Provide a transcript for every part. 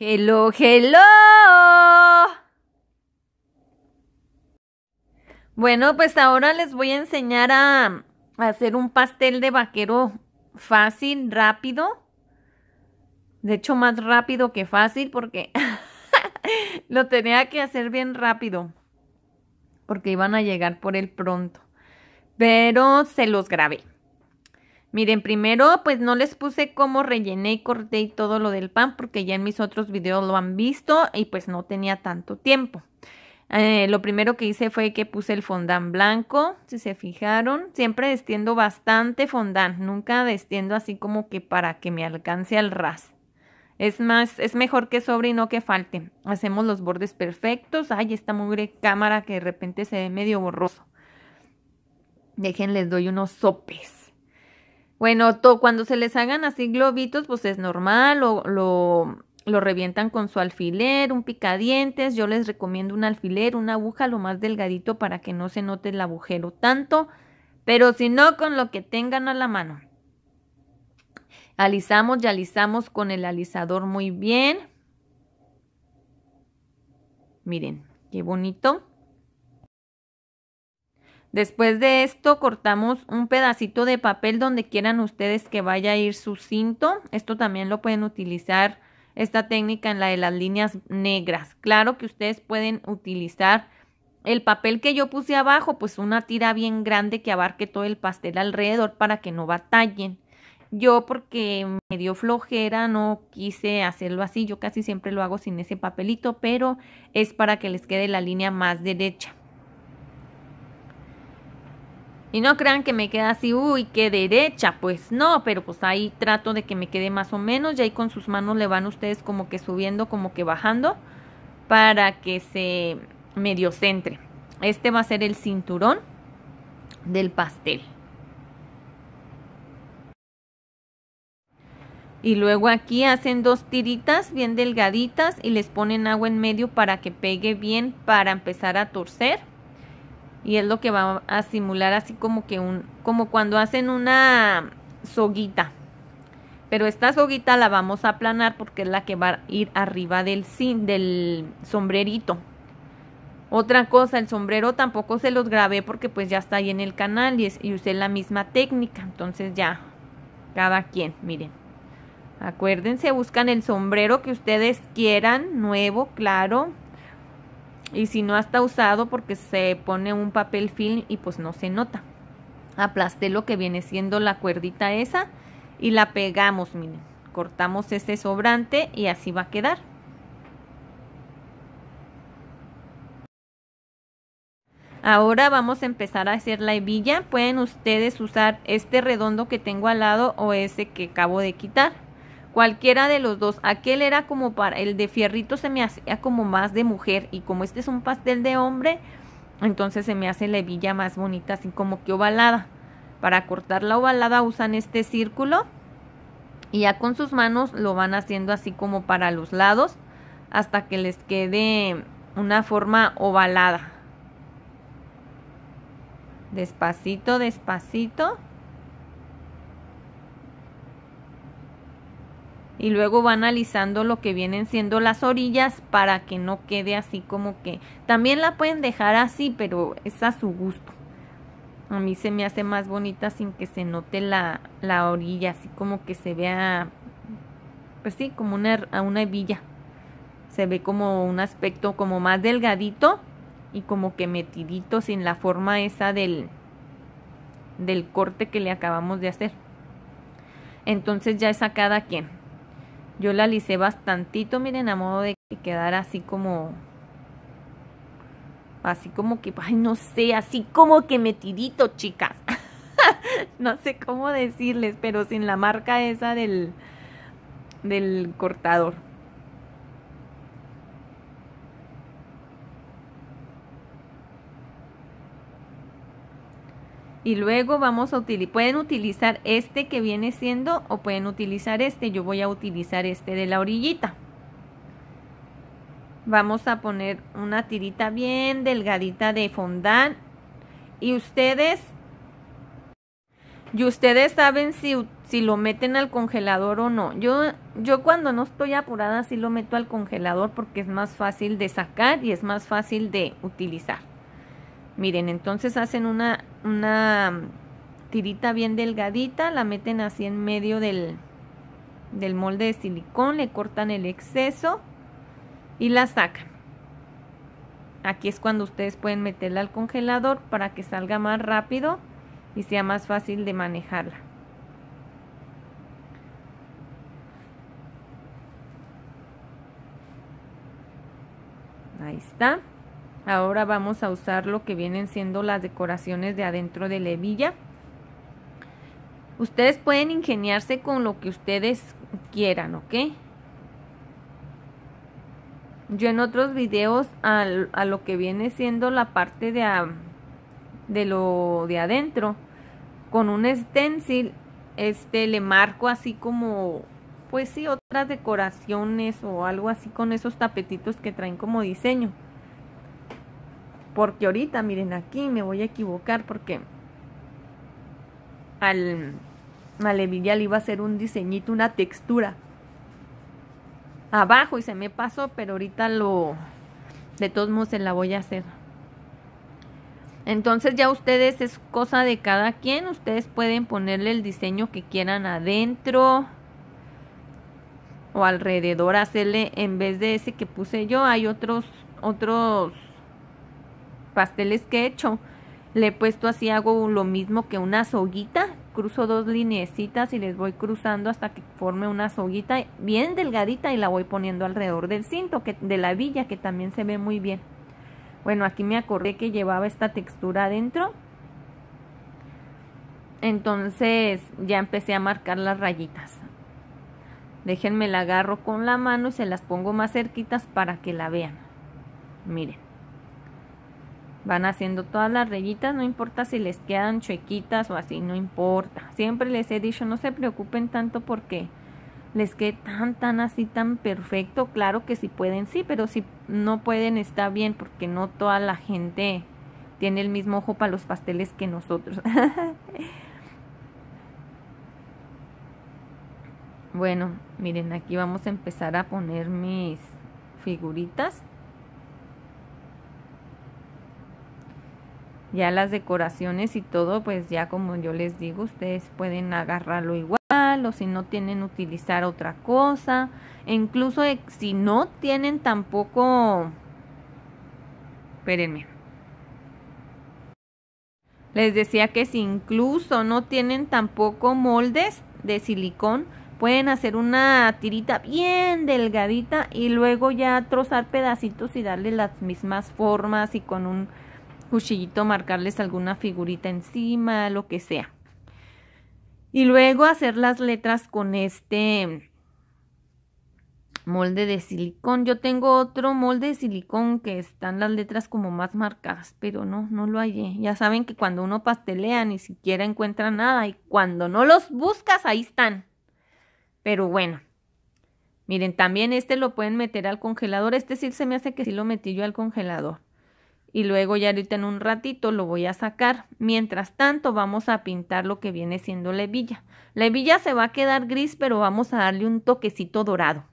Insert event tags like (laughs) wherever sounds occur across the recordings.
Hello, hello. Bueno, pues ahora les voy a enseñar a hacer un pastel de vaquero fácil, rápido. De hecho, más rápido que fácil porque (laughs) lo tenía que hacer bien rápido. Porque iban a llegar por el pronto. Pero se los grabé. Miren, primero pues no les puse cómo rellené y corté y todo lo del pan porque ya en mis otros videos lo han visto y pues no tenía tanto tiempo. Eh, lo primero que hice fue que puse el fondant blanco, si se fijaron. Siempre destiendo bastante fondant, nunca destiendo así como que para que me alcance al ras. Es más, es mejor que sobre y no que falte. Hacemos los bordes perfectos. Ay, esta mugre cámara que de repente se ve medio borroso. les doy unos sopes. Bueno, cuando se les hagan así globitos, pues es normal, lo, lo, lo revientan con su alfiler, un picadientes. Yo les recomiendo un alfiler, una aguja lo más delgadito para que no se note el agujero tanto, pero si no, con lo que tengan a la mano. Alisamos y alisamos con el alisador muy bien. Miren, qué bonito. Después de esto cortamos un pedacito de papel donde quieran ustedes que vaya a ir su cinto. Esto también lo pueden utilizar esta técnica en la de las líneas negras. Claro que ustedes pueden utilizar el papel que yo puse abajo, pues una tira bien grande que abarque todo el pastel alrededor para que no batallen. Yo porque me dio flojera no quise hacerlo así, yo casi siempre lo hago sin ese papelito, pero es para que les quede la línea más derecha. Y no crean que me queda así, uy, qué derecha, pues no, pero pues ahí trato de que me quede más o menos y ahí con sus manos le van ustedes como que subiendo, como que bajando para que se medio centre. Este va a ser el cinturón del pastel. Y luego aquí hacen dos tiritas bien delgaditas y les ponen agua en medio para que pegue bien para empezar a torcer y es lo que va a simular así como que un como cuando hacen una soguita pero esta soguita la vamos a aplanar porque es la que va a ir arriba del del sombrerito otra cosa el sombrero tampoco se los grabé porque pues ya está ahí en el canal y, y usé la misma técnica entonces ya cada quien miren acuérdense buscan el sombrero que ustedes quieran nuevo claro y si no está usado porque se pone un papel film y pues no se nota. Aplasté lo que viene siendo la cuerdita esa y la pegamos, miren. Cortamos ese sobrante y así va a quedar. Ahora vamos a empezar a hacer la hebilla. Pueden ustedes usar este redondo que tengo al lado o ese que acabo de quitar. Cualquiera de los dos, aquel era como para, el de fierrito se me hacía como más de mujer y como este es un pastel de hombre, entonces se me hace la hebilla más bonita, así como que ovalada. Para cortar la ovalada usan este círculo y ya con sus manos lo van haciendo así como para los lados hasta que les quede una forma ovalada. Despacito, despacito. y luego va analizando lo que vienen siendo las orillas para que no quede así como que también la pueden dejar así pero es a su gusto a mí se me hace más bonita sin que se note la, orilla así como que se vea pues sí como una, una hebilla se ve como un aspecto como más delgadito y como que metidito sin la forma esa del del corte que le acabamos de hacer entonces ya es a cada quien yo la alicé bastantito, miren, a modo de que quedara así como... Así como que, ay, no sé, así como que metidito, chicas. (laughs) no sé cómo decirles, pero sin la marca esa del, del cortador. y luego vamos a pueden utilizar este que viene siendo o pueden utilizar este, yo voy a utilizar este de la orillita. Vamos a poner una tirita bien delgadita de fondant y ustedes y ustedes saben si, lo meten al congelador o no. Yo, yo cuando no estoy apurada sí lo meto al congelador porque es más fácil de sacar y es más fácil de utilizar. Miren, entonces hacen una, mm, tirita bien delgadita, la meten así en medio del, del molde de silicón, le cortan el exceso y la sacan. Aquí es cuando ustedes pueden meterla al congelador para que salga más rápido y sea más fácil de manejarla. Ahí está. Ahora vamos a usar lo que vienen siendo las decoraciones de adentro de la Ustedes pueden ingeniarse con lo que ustedes quieran, ¿ok? Yo en otros videos a, lo que viene siendo la parte de, de lo de adentro, con un stencil, este, le marco así como, pues sí, otras decoraciones o algo así con esos tapetitos que traen como diseño. Porque ahorita, miren, aquí me voy a equivocar porque al Malevillal iba a ser un diseñito, una textura abajo y se me pasó, pero ahorita lo de todos modos se la voy a hacer. Entonces ya ustedes es cosa de cada quien, ustedes pueden ponerle el diseño que quieran adentro o alrededor, hacerle en vez de ese que puse yo, hay otros otros pasteles que he hecho. Le he puesto así, hago lo mismo que una soguita, cruzo dos lineecitas y les voy cruzando hasta que forme una soguita bien delgadita y la voy poniendo alrededor del cinto que, de la villa que también se ve muy bien. Bueno, aquí me acordé que llevaba esta textura adentro. Entonces ya empecé a marcar las rayitas. Déjenme la agarro con la mano y se las pongo más cerquitas para que la vean. Miren. Van haciendo todas las rayitas, no importa si les quedan chuequitas o así, no importa. Siempre les he dicho, no se preocupen tanto porque les quede tan, tan así, tan perfecto. Claro que si pueden, sí, pero si no pueden, está bien, porque no toda la gente tiene el mismo ojo para los pasteles que nosotros. (laughs) bueno, miren, aquí vamos a empezar a poner mis figuritas. Ya las decoraciones y todo, pues ya como yo les digo, ustedes pueden agarrarlo igual o si no tienen utilizar otra cosa. E incluso eh, si no tienen tampoco... Espérenme. Les decía que si incluso no tienen tampoco moldes de silicón, pueden hacer una tirita bien delgadita y luego ya trozar pedacitos y darle las mismas formas y con un cuchillito, marcarles alguna figurita encima, lo que sea. Y luego hacer las letras con este molde de silicón. Yo tengo otro molde de silicón que están las letras como más marcadas, pero no, no lo hallé. Ya saben que cuando uno pastelea ni siquiera encuentra nada y cuando no los buscas ahí están. Pero bueno. Miren, también este lo pueden meter al congelador. Este sí se me hace que sí lo metí yo al congelador y luego ya ahorita en un ratito lo voy a sacar. Mientras tanto vamos a pintar lo que viene siendo la hebilla. La hebilla se va a quedar gris pero vamos a darle un toquecito dorado.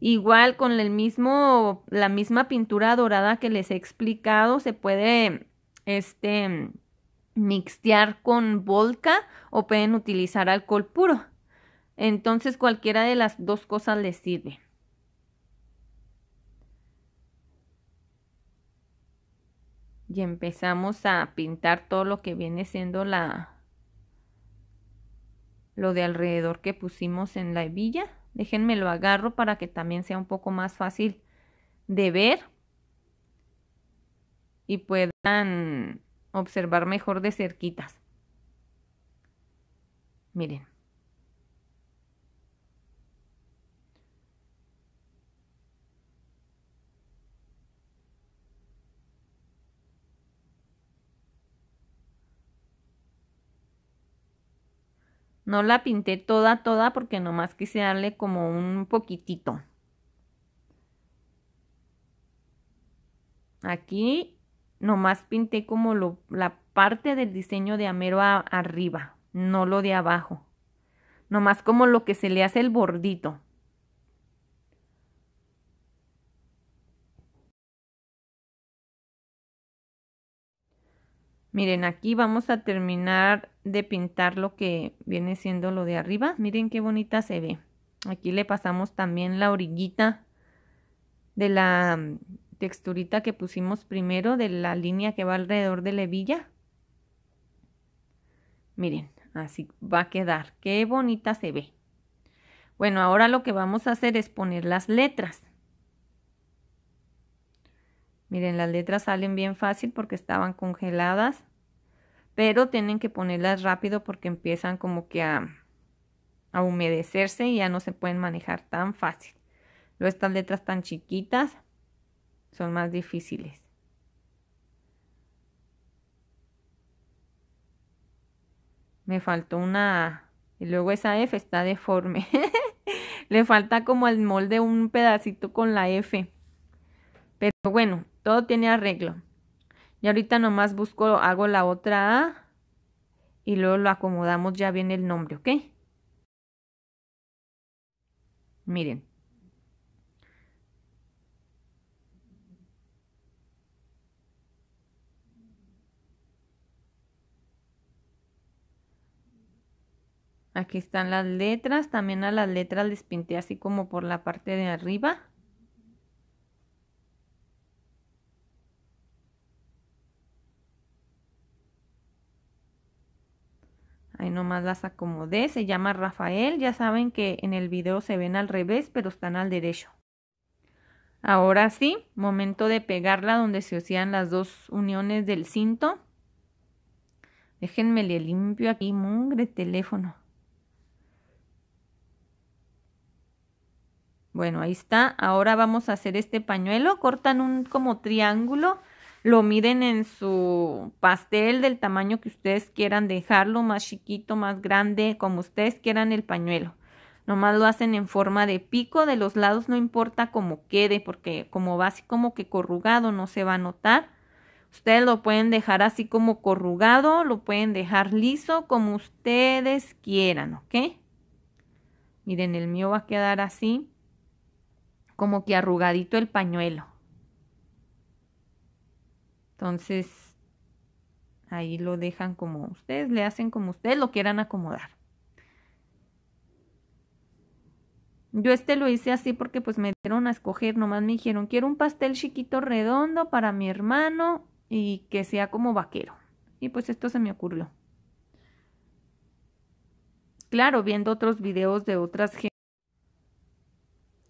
Igual con el mismo, la misma pintura dorada que les he explicado se puede este, mixtear con volca o pueden utilizar alcohol puro. Entonces cualquiera de las dos cosas les sirve. y empezamos a pintar todo lo que viene siendo la lo de alrededor que pusimos en la hebilla déjenme lo agarro para que también sea un poco más fácil de ver y puedan observar mejor de cerquitas miren No la pinté toda, toda, porque nomás quise darle como un poquitito. Aquí nomás pinté como la parte del diseño de amero arriba, no lo de abajo. Nomás como lo que se le hace el bordito. Miren, aquí vamos a terminar de pintar lo que viene siendo lo de arriba. Miren qué bonita se ve. Aquí le pasamos también la orillita de la mm, texturita que pusimos primero de la línea que va alrededor de la hebilla. Miren, así va a quedar. Qué bonita se ve. Bueno, ahora lo que vamos a hacer es poner las letras. Miren, las letras salen bien fácil porque estaban congeladas, pero tienen que ponerlas rápido porque empiezan como que a, humedecerse y ya no se pueden manejar tan fácil. Luego estas letras tan chiquitas son más difíciles. Me faltó una A. Y luego esa F está deforme. (laughs) Le falta como el molde un pedacito con la F. Pero bueno, todo tiene arreglo. Y ahorita nomás busco, hago la otra A y luego lo acomodamos ya bien el nombre, ¿ok? Miren. Aquí están las letras, también a las letras les pinté así como por la parte de arriba. nomás las acomodé, se llama Rafael, ya saben que en el video se ven al revés, pero están al derecho. Ahora sí, momento de pegarla donde se hacían las dos uniones del cinto. Déjenme le limpio aquí, mugre teléfono. Bueno, ahí está. Ahora vamos a hacer este pañuelo. Cortan un como triángulo lo miden en su pastel del tamaño que ustedes quieran dejarlo, más chiquito, más grande, como ustedes quieran el pañuelo. Nomás lo hacen en forma de pico, de los lados no importa cómo quede, porque como va así como que corrugado no se va a notar. Ustedes lo pueden dejar así como corrugado, lo pueden dejar liso, como ustedes quieran, ¿ok? Miren, el mío va a quedar así, como que arrugadito el pañuelo. Entonces, ahí lo dejan como ustedes, le hacen como ustedes lo quieran acomodar. Yo este lo hice así porque pues me dieron a escoger, nomás me dijeron, quiero un pastel chiquito redondo para mi hermano y que sea como vaquero. Y pues esto se me ocurrió. Claro, viendo otros videos de otras gentes,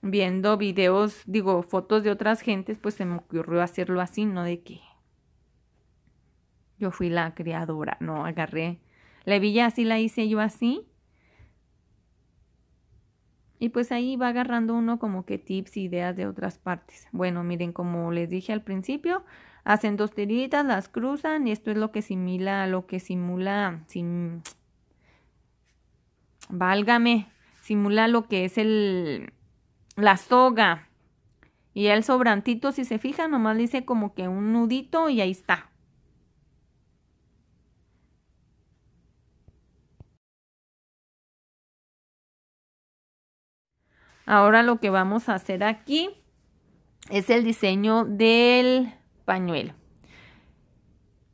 viendo videos, digo, fotos de otras gentes, pues se me ocurrió hacerlo así, ¿no? De que yo fui la creadora, no agarré la hebilla así la hice yo así. Y pues ahí va agarrando uno como que tips e ideas de otras partes. Bueno, miren, como les dije al principio, hacen dos tiritas, las cruzan y esto es lo que simula, lo que simula, sim... válgame, simula lo que es el, la soga. Y el sobrantito, si se fijan, nomás dice como que un nudito y ahí está. Ahora lo que vamos a hacer aquí es el diseño del pañuelo.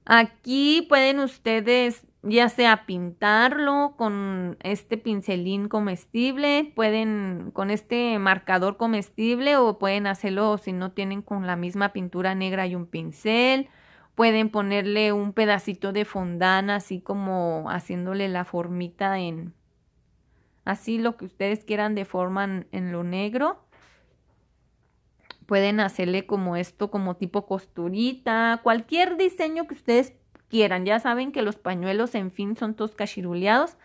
Aquí pueden ustedes ya sea pintarlo con este pincelín comestible, pueden con este marcador comestible o pueden hacerlo si no tienen con la misma pintura negra y un pincel. Pueden ponerle un pedacito de fondana así como haciéndole la formita en, así lo que ustedes quieran deforman en lo negro. Pueden hacerle como esto, como tipo costurita, cualquier diseño que ustedes quieran. Ya saben que los pañuelos, en fin, son todos cachiruleados.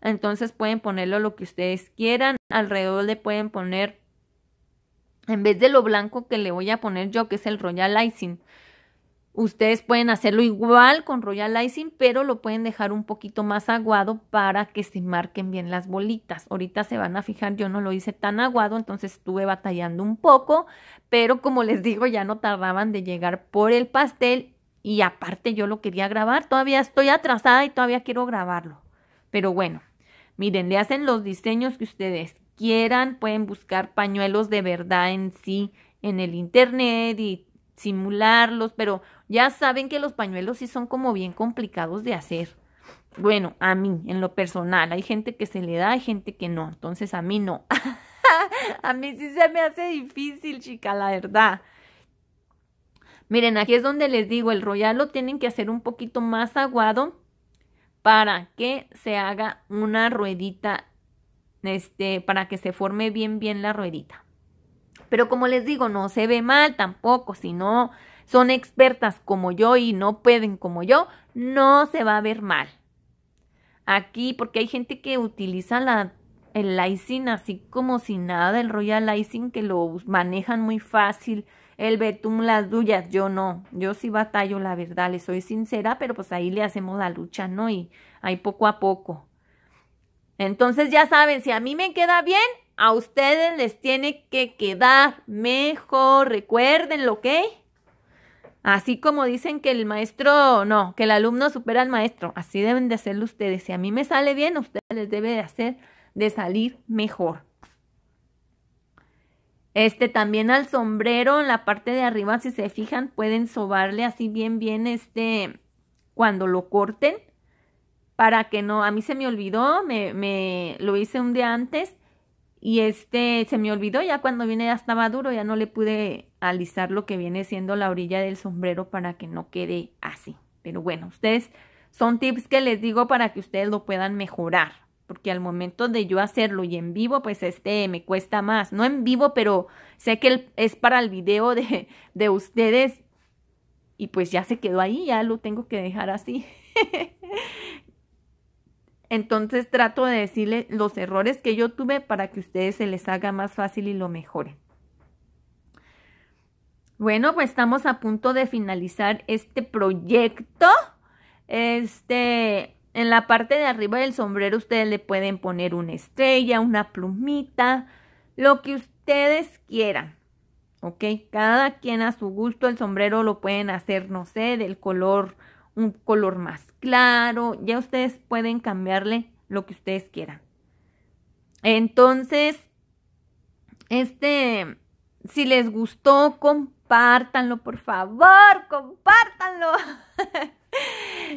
Entonces pueden ponerlo lo que ustedes quieran. Alrededor le pueden poner, en vez de lo blanco que le voy a poner yo, que es el Royal Icing. Ustedes pueden hacerlo igual con Royal Icing, pero lo pueden dejar un poquito más aguado para que se marquen bien las bolitas. Ahorita se van a fijar, yo no lo hice tan aguado, entonces estuve batallando un poco, pero como les digo, ya no tardaban de llegar por el pastel y aparte yo lo quería grabar. Todavía estoy atrasada y todavía quiero grabarlo. Pero bueno, miren, le hacen los diseños que ustedes quieran. Pueden buscar pañuelos de verdad en sí en el internet y simularlos, pero ya saben que los pañuelos sí son como bien complicados de hacer. Bueno, a mí, en lo personal, hay gente que se le da, hay gente que no, entonces a mí no. (laughs) a mí sí se me hace difícil, chica, la verdad. Miren, aquí es donde les digo, el royal lo tienen que hacer un poquito más aguado para que se haga una ruedita, este, para que se forme bien, bien la ruedita. Pero como les digo, no se ve mal tampoco, si no son expertas como yo y no pueden como yo, no se va a ver mal. Aquí, porque hay gente que utiliza la, el lysine así como si nada, el Royal Lysine que lo manejan muy fácil, el betún, las duyas, yo no, yo sí batallo, la verdad, le soy sincera, pero pues ahí le hacemos la lucha, ¿no? Y ahí poco a poco. Entonces ya saben, si a mí me queda bien, a ustedes les tiene que quedar mejor, recuerden ¿ok? Así como dicen que el maestro, no, que el alumno supera al maestro, así deben de hacerlo ustedes. Si a mí me sale bien, a ustedes les debe de hacer de salir mejor. Este también al sombrero, en la parte de arriba, si se fijan, pueden sobarle así bien, bien, este, cuando lo corten, para que no, a mí se me olvidó, me, me lo hice un día antes y este se me olvidó ya cuando vine ya estaba duro, ya no le pude alisar lo que viene siendo la orilla del sombrero para que no quede así. Pero bueno, ustedes son tips que les digo para que ustedes lo puedan mejorar, porque al momento de yo hacerlo y en vivo, pues este me cuesta más. No en vivo, pero sé que es para el video de, de ustedes y pues ya se quedó ahí, ya lo tengo que dejar así. (laughs) Entonces trato de decirle los errores que yo tuve para que ustedes se les haga más fácil y lo mejoren. Bueno, pues estamos a punto de finalizar este proyecto. Este, en la parte de arriba del sombrero ustedes le pueden poner una estrella, una plumita, lo que ustedes quieran. ¿Ok? Cada quien a su gusto el sombrero lo pueden hacer, no sé, del color un color más claro, ya ustedes pueden cambiarle lo que ustedes quieran. Entonces, este, si les gustó, con compártanlo, por favor, compártanlo. (laughs)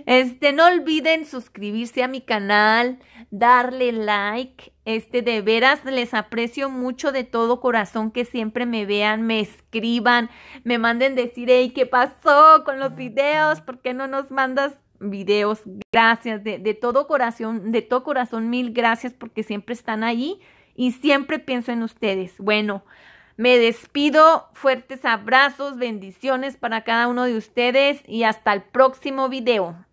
Este, no olviden suscribirse a mi canal, darle like. Este, de veras les aprecio mucho de todo corazón que siempre me vean, me escriban, me manden decir, hey, ¿qué pasó con los videos? ¿Por qué no nos mandas videos? Gracias, de, de todo corazón, de todo corazón, mil gracias porque siempre están ahí y siempre pienso en ustedes. Bueno, me despido, fuertes abrazos, bendiciones para cada uno de ustedes y hasta el próximo video.